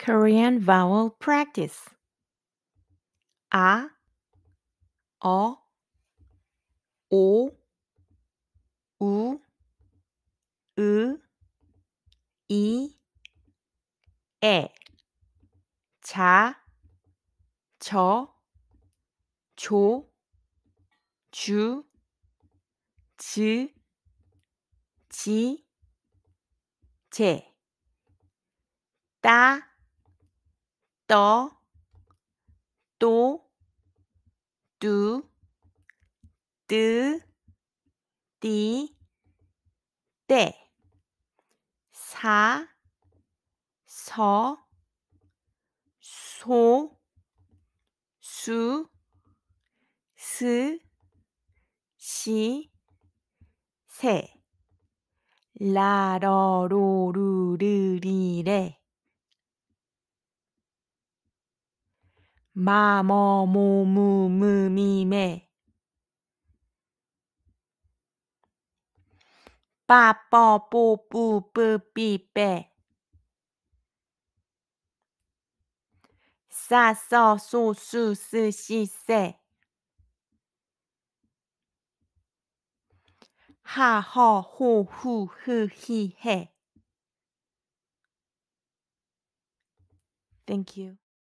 Korean vowel practice. 아, 어, 오, 우, 으, 이, 에, 자, 저, 조, 주, 즈, 지, 제, 따, 떠, 또, 두, 드, 디, 때, 사, 서, 소, 수, 스, 시, 세, 라러로르르리레 妈妈、母、母、母、咪、咪、爸爸、爸、爸、爸、爸、爸、傻傻、素素、思思、思、哈哈、呼呼、呼、嘿嘿。Thank you.